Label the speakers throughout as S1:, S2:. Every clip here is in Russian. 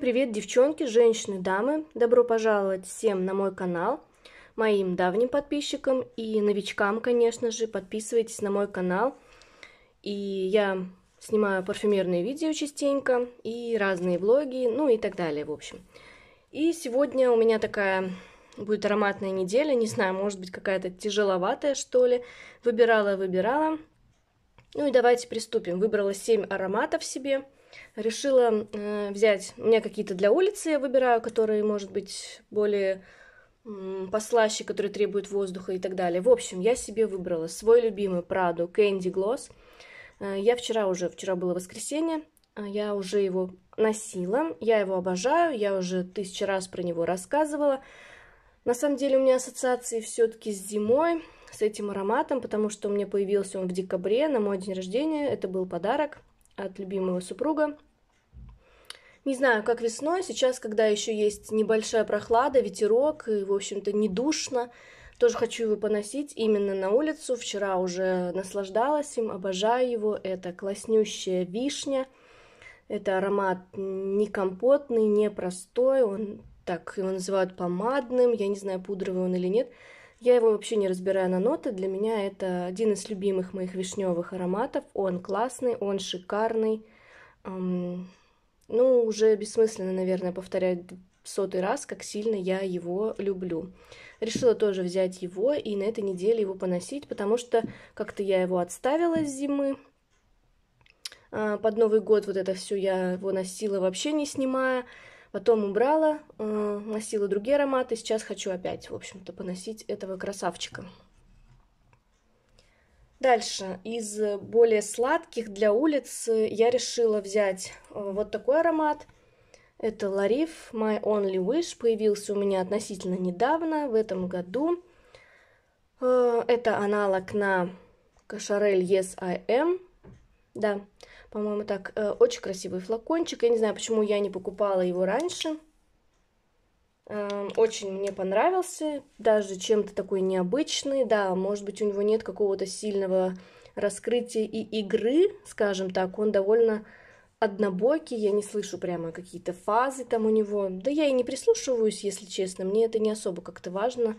S1: Всем привет, девчонки, женщины, дамы! Добро пожаловать всем на мой канал, моим давним подписчикам и новичкам, конечно же. Подписывайтесь на мой канал. И я снимаю парфюмерные видео частенько, и разные влоги, ну и так далее, в общем. И сегодня у меня такая будет ароматная неделя, не знаю, может быть какая-то тяжеловатая, что ли. Выбирала, выбирала. Ну и давайте приступим. Выбрала 7 ароматов себе решила э, взять, у меня какие-то для улицы я выбираю, которые, может быть, более э, послаще, которые требуют воздуха и так далее. В общем, я себе выбрала свой любимый Prado Candy Gloss. Э, я вчера уже, вчера было воскресенье, э, я уже его носила, я его обожаю, я уже тысячи раз про него рассказывала. На самом деле у меня ассоциации все-таки с зимой, с этим ароматом, потому что у меня появился он в декабре на мой день рождения, это был подарок от любимого супруга. Не знаю, как весной, сейчас, когда еще есть небольшая прохлада, ветерок и, в общем-то, не душно, тоже хочу его поносить именно на улицу. Вчера уже наслаждалась им, обожаю его. Это класснющая вишня. Это аромат не компотный, не простой. Он так его называют помадным. Я не знаю, пудровый он или нет. Я его вообще не разбираю на ноты. Для меня это один из любимых моих вишневых ароматов. Он классный, он шикарный. Эм, ну, уже бессмысленно, наверное, повторять сотый раз, как сильно я его люблю. Решила тоже взять его и на этой неделе его поносить, потому что как-то я его отставила с зимы. А, под Новый год вот это все я его носила вообще не снимая. Потом убрала, носила другие ароматы. Сейчас хочу опять, в общем-то, поносить этого красавчика. Дальше, из более сладких для улиц я решила взять э, вот такой аромат. Это Лариф My Only Wish. Появился у меня относительно недавно, в этом году. Э, это аналог на Кошарель Yes I Am. Да, по-моему, так. Э, очень красивый флакончик. Я не знаю, почему я не покупала его раньше. Эм, очень мне понравился, даже чем-то такой необычный. Да, может быть, у него нет какого-то сильного раскрытия и игры, скажем так. Он довольно однобокий, я не слышу прямо какие-то фазы там у него. Да я и не прислушиваюсь, если честно, мне это не особо как-то важно.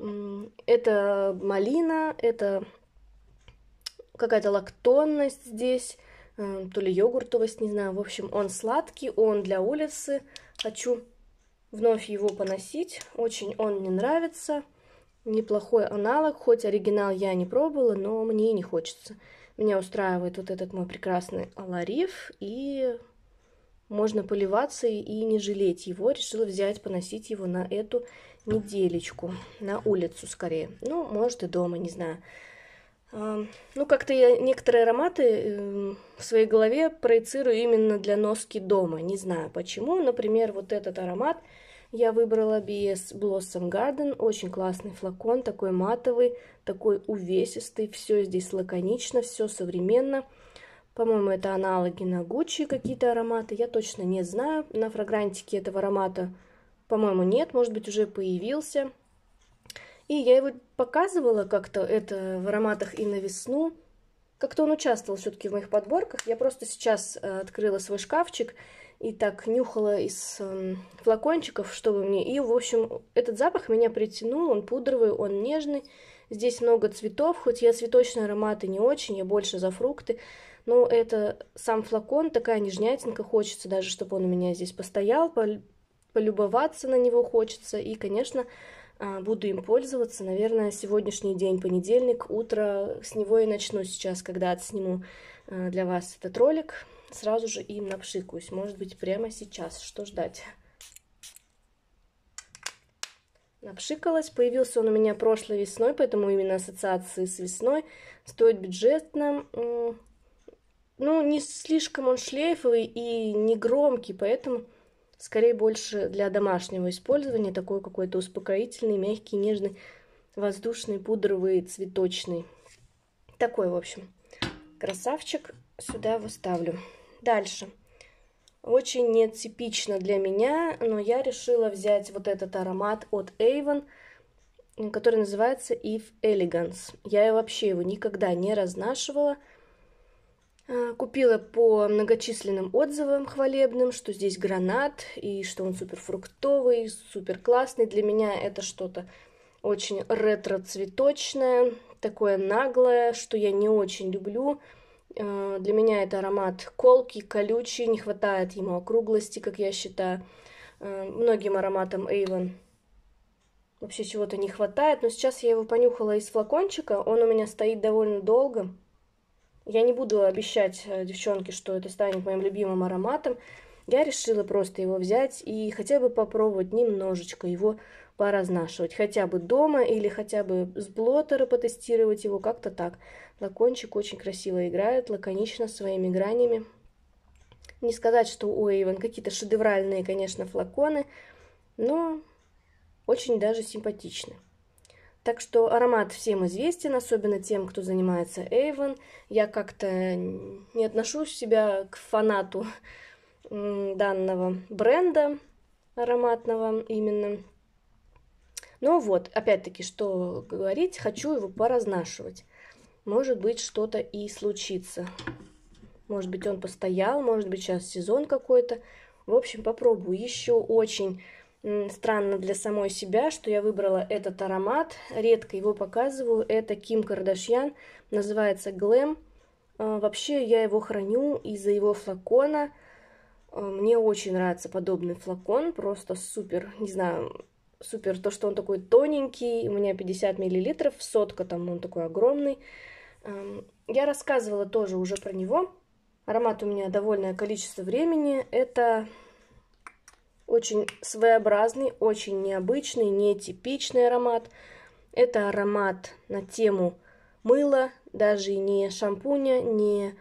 S1: Это малина, это какая-то лактонность здесь, эм, то ли йогуртовость, не знаю. В общем, он сладкий, он для улицы. Хочу вновь его поносить. Очень он мне нравится. Неплохой аналог, хоть оригинал я не пробовала, но мне не хочется. Меня устраивает вот этот мой прекрасный алариф, и можно поливаться и не жалеть его. Решила взять, поносить его на эту неделечку, на улицу скорее. Ну, может и дома, не знаю. Ну, как-то я некоторые ароматы эм, в своей голове проецирую именно для носки дома. Не знаю почему. Например, вот этот аромат я выбрала BS Blossom Garden. Очень классный флакон, такой матовый, такой увесистый. Все здесь лаконично, все современно. По-моему, это аналоги на Gucci какие-то ароматы. Я точно не знаю. На фрагрантике этого аромата, по-моему, нет. Может быть, уже появился. И я его показывала как-то это в ароматах и на весну. Как-то он участвовал все-таки в моих подборках. Я просто сейчас э, открыла свой шкафчик и так нюхала из эм, флакончиков, чтобы мне. И, в общем, этот запах меня притянул. Он пудровый, он нежный. Здесь много цветов, хоть я цветочные ароматы не очень, я больше за фрукты. Но это сам флакон, такая нежнятинка, хочется даже, чтобы он у меня здесь постоял, полюбоваться на него хочется. И, конечно, а, буду им пользоваться. Наверное, сегодняшний день, понедельник, утро, с него и начну сейчас, когда отсниму а, для вас этот ролик. Сразу же им напшикаюсь, может быть, прямо сейчас, что ждать. Напшикалась, появился он у меня прошлой весной, поэтому именно ассоциации с весной. Стоит бюджетно, ну, не слишком он шлейфовый и не громкий, поэтому Скорее больше для домашнего использования, такой какой-то успокоительный, мягкий, нежный, воздушный, пудровый, цветочный. Такой, в общем, красавчик. Сюда его ставлю. Дальше. Очень нетипично для меня, но я решила взять вот этот аромат от Avon, который называется If Elegance. Я вообще его никогда не разнашивала, Э, купила по многочисленным отзывам хвалебным, что здесь гранат и что он супер фруктовый, супер классный. Для меня это что-то очень ретро-цветочное, такое наглое, что я не очень люблю. Э, для меня это аромат колкий, колючий, не хватает ему округлости, как я считаю. Э, многим ароматам Avon вообще чего-то не хватает, но сейчас я его понюхала из флакончика, он у меня стоит довольно долго, я не буду обещать э, девчонке, что это станет моим любимым ароматом. Я решила просто его взять и хотя бы попробовать немножечко его поразнашивать. Хотя бы дома или хотя бы с блотера потестировать его, как-то так. Лакончик очень красиво играет, лаконично, своими гранями. Не сказать, что у Эйвен какие-то шедевральные, конечно, флаконы, но очень даже симпатичные. Так что аромат всем известен, особенно тем, кто занимается Эйвен. Я как-то не отношу себя к фанату данного бренда ароматного именно. Но вот, опять-таки, что говорить, хочу его поразнашивать. Может быть, что-то и случится. Может быть, он постоял, может быть, сейчас сезон какой-то. В общем, попробую. Еще очень странно для самой себя, что я выбрала этот аромат. Редко его показываю. Это Ким Кардашьян. Называется Глэм. А, вообще я его храню из-за его флакона. А, мне очень нравится подобный флакон. Просто супер. Не знаю, супер то, что он такой тоненький. У меня 50 миллилитров. Сотка там он такой огромный. А, я рассказывала тоже уже про него. Аромат у меня довольное количество времени. Это очень своеобразный, очень необычный, нетипичный аромат. Это аромат на тему мыла, даже не шампуня, не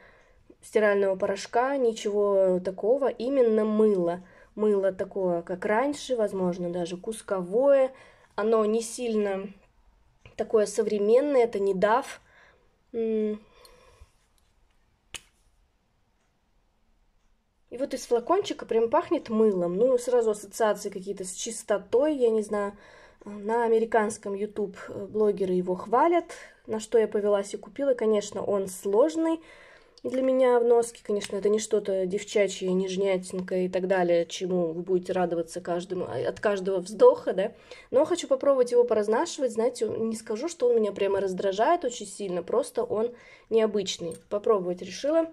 S1: стирального порошка, ничего такого, именно мыло. Мыло такое, как раньше, возможно, даже кусковое. Оно не сильно такое современное, это не дав, И вот из флакончика прям пахнет мылом. Ну, сразу ассоциации какие-то с чистотой, я не знаю. На американском YouTube э, блогеры его хвалят, на что я повелась и купила. Конечно, он сложный для меня в носке. Конечно, это не что-то девчачье, нежнятинка и так далее, чему вы будете радоваться каждому, а, от каждого вздоха, да. Но хочу попробовать его поразнашивать. Знаете, не скажу, что он меня прямо раздражает очень сильно, просто он необычный. Попробовать решила.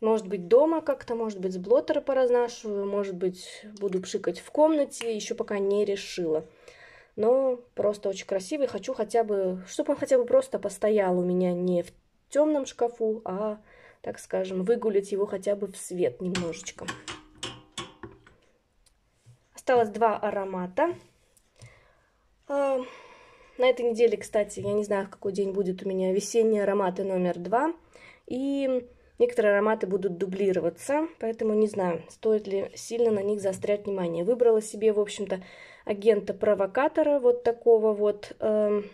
S1: Может быть, дома как-то, может быть, с блоттера поразнашиваю, может быть, буду пшикать в комнате, еще пока не решила. Но просто очень красивый, хочу хотя бы, чтобы он хотя бы просто постоял у меня не в темном шкафу, а, так скажем, выгулить его хотя бы в свет немножечко. Осталось два аромата. А, на этой неделе, кстати, я не знаю, в какой день будет у меня весенние ароматы номер два. И Некоторые ароматы будут дублироваться, поэтому не знаю, стоит ли сильно на них заострять внимание. Выбрала себе, в общем-то, агента-провокатора вот такого вот... Эм,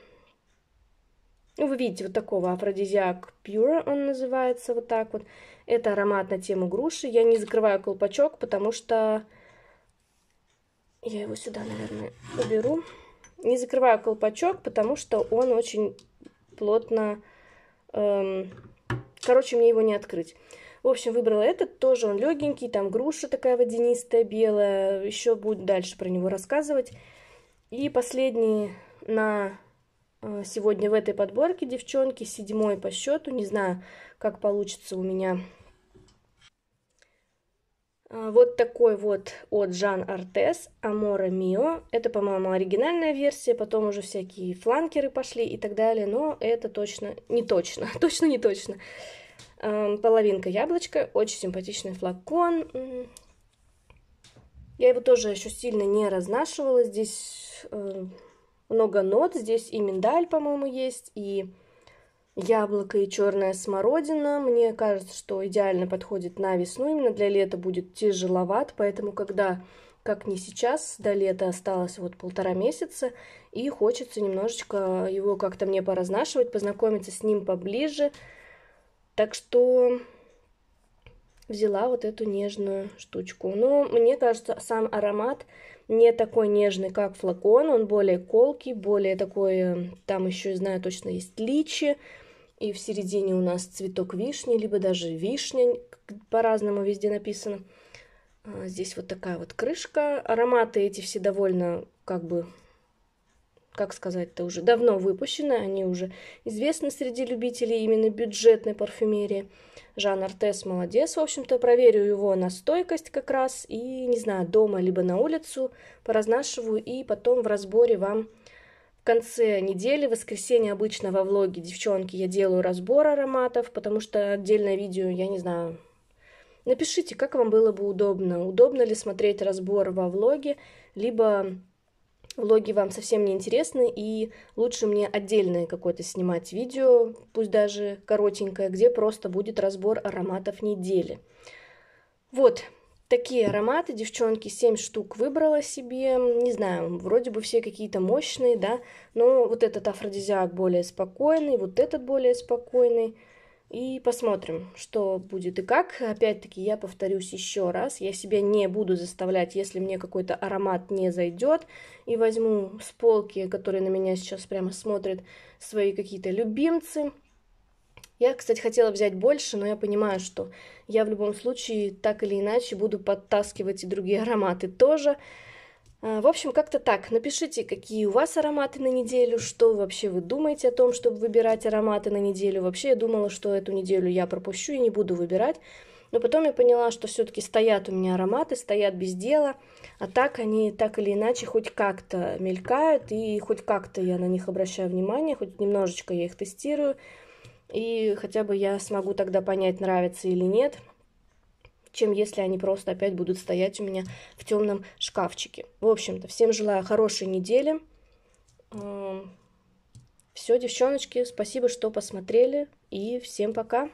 S1: ну, вы видите, вот такого афродизиак Pure он называется, вот так вот. Это аромат на тему груши. Я не закрываю колпачок, потому что... Я его сюда, наверное, уберу. Не закрываю колпачок, потому что он очень плотно... Эм, Короче, мне его не открыть. В общем, выбрала этот, тоже он легенький, там груша такая водянистая, белая. Еще будет дальше про него рассказывать. И последний на э, сегодня в этой подборке, девчонки, седьмой по счету. Не знаю, как получится у меня а, вот такой вот от Жан Артес «Амора Мио». Это, по-моему, оригинальная версия, потом уже всякие фланкеры пошли и так далее, но это точно не точно, точно не точно. Половинка яблочка. очень симпатичный флакон. Я его тоже еще сильно не разнашивала, здесь э, много нот, здесь и миндаль, по-моему, есть, и яблоко и черная смородина. Мне кажется, что идеально подходит на весну, именно для лета будет тяжеловат, поэтому когда, как не сейчас, до лета осталось вот полтора месяца, и хочется немножечко его как-то мне поразнашивать, познакомиться с ним поближе. Так что взяла вот эту нежную штучку. Но мне кажется, сам аромат не такой нежный, как флакон, он более колкий, более такой, э, там еще, знаю, точно есть личи, и в середине у нас цветок вишни, либо даже вишня, по-разному везде написано. А, здесь вот такая вот крышка. Ароматы эти все довольно, как бы, как сказать-то, уже давно выпущены. Они уже известны среди любителей именно бюджетной парфюмерии. Жан Артес молодец, в общем-то. Проверю его на стойкость как раз. И, не знаю, дома либо на улицу поразнашиваю. И потом в разборе вам в конце недели, в воскресенье обычно во влоге «Девчонки» я делаю разбор ароматов, потому что отдельное видео, я не знаю. Напишите, как вам было бы удобно. Удобно ли смотреть разбор во влоге, либо влоги вам совсем не интересны, и лучше мне отдельное какое-то снимать видео, пусть даже коротенькое, где просто будет разбор ароматов недели. Вот, такие ароматы, девчонки, 7 штук выбрала себе, не знаю, вроде бы все какие-то мощные, да, но вот этот афродизиак более спокойный, вот этот более спокойный, и посмотрим, что будет и как. Опять-таки, я повторюсь еще раз, я себя не буду заставлять, если мне какой-то аромат не зайдет, и возьму с полки, которые на меня сейчас прямо смотрят, свои какие-то любимцы, я, кстати, хотела взять больше, но я понимаю, что я в любом случае так или иначе буду подтаскивать и другие ароматы тоже. А, в общем, как-то так. Напишите, какие у вас ароматы на неделю, что вообще вы думаете о том, чтобы выбирать ароматы на неделю. Вообще, я думала, что эту неделю я пропущу и не буду выбирать. Но потом я поняла, что все-таки стоят у меня ароматы, стоят без дела, а так они так или иначе хоть как-то мелькают, и хоть как-то я на них обращаю внимание, хоть немножечко я их тестирую. И хотя бы я смогу тогда понять, нравится или нет, чем если они просто опять будут стоять у меня в темном шкафчике. В общем-то, всем желаю хорошей недели. Все, девчоночки, спасибо, что посмотрели. И всем пока.